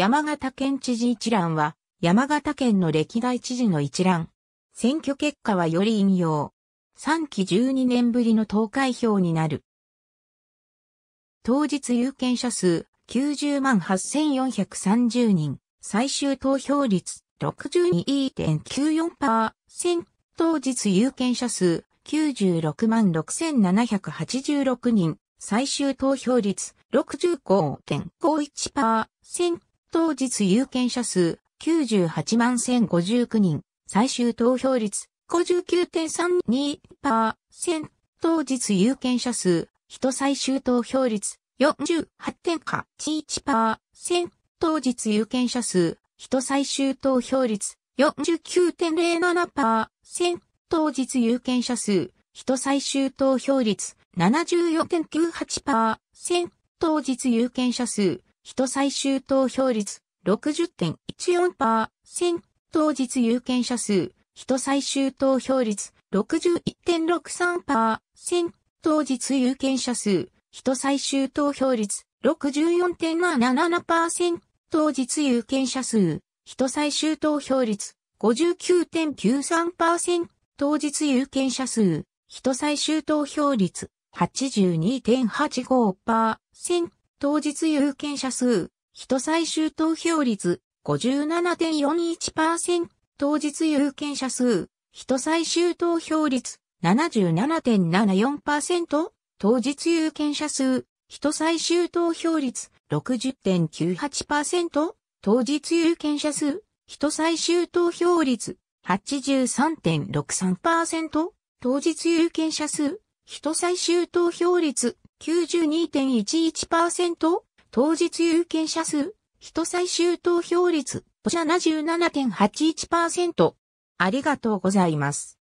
山形県知事一覧は、山形県の歴代知事の一覧。選挙結果はより引用。3期12年ぶりの投開票になる。当日有権者数90万8430人。最終投票率62.94%。当日有権者数96万6786人。最終投票率65.51%。当日有権者数98万1059人、最終投票率59.32%、当日有権者数、人最終投票率48.81%、当日有権者数、人最終投票率49.07%、当日有権者数、人最終投票率74.98%、当日有権者数、人最終投票率60.14%当日有権者数、人最終投票率61.63%当日有権者数、人最終投票率64.77%当日有権者数、人最終投票率59.93%当日有権者数、人最終投票率82.85%当日有権者数、人最終投票率57.41%、当日有権者数、人最終投票率77.74%、当日有権者数、人最終投票率60.98%、当日有権者数、人最終投票率83.63%、当日有権者数、人最終投票率 92.11%? 当日有権者数、人最終投票率、保者77.81%。ありがとうございます。